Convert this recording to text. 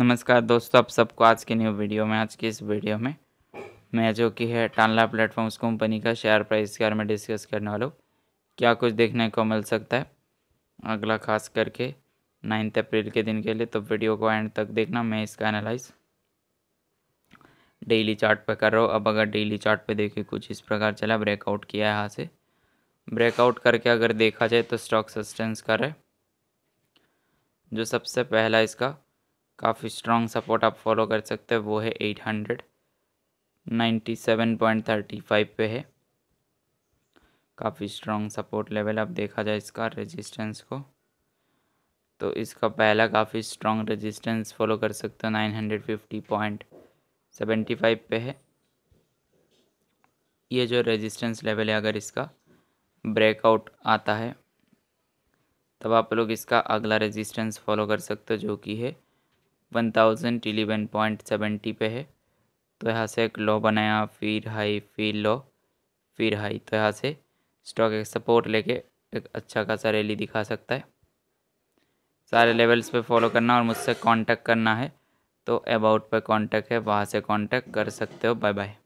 नमस्कार दोस्तों आप सबको आज के न्यू वीडियो में आज की इस वीडियो में मैं जो कि है टानला प्लेटफॉर्म्स कंपनी का शेयर प्राइस के बारे में डिस्कस करने वाला हूँ क्या कुछ देखने को मिल सकता है अगला खास करके नाइन्थ अप्रैल के दिन के लिए तो वीडियो को एंड तक देखना मैं इसका एनालाइज डेली चार्ट पर कर रहा हूँ अब अगर डेली चार्ट पे देखिए कुछ इस प्रकार चला ब्रेकआउट किया है यहाँ से ब्रेकआउट करके अगर देखा जाए तो स्टॉक सस्टेंस कर रहे जो सबसे पहला इसका काफ़ी स्ट्रॉन्ग सपोर्ट आप फॉलो कर सकते हो वो है eight hundred ninety seven point thirty five पे है काफ़ी स्ट्रॉन्ग सपोर्ट लेवल अब देखा जाए इसका रेजिस्टेंस को तो इसका पहला काफ़ी स्ट्रॉन्ग रेजिस्टेंस फॉलो कर सकते हो nine hundred fifty point seventy five पे है ये जो रेजिस्टेंस लेवल है अगर इसका ब्रेकआउट आता है तब आप लोग इसका अगला रेजिस्टेंस फॉलो कर सकते हो जो कि है one thousand eleven point seventy पे है तो यहाँ से एक लो बनाया फिर हाई फिर लो फिर हाई तो यहाँ से स्टॉक एक सपोर्ट लेके एक अच्छा खासा रैली दिखा सकता है सारे लेवल्स पे फॉलो करना और मुझसे कांटेक्ट करना है तो अबाउट पे कांटेक्ट है वहाँ से कांटेक्ट कर सकते हो बाय बाय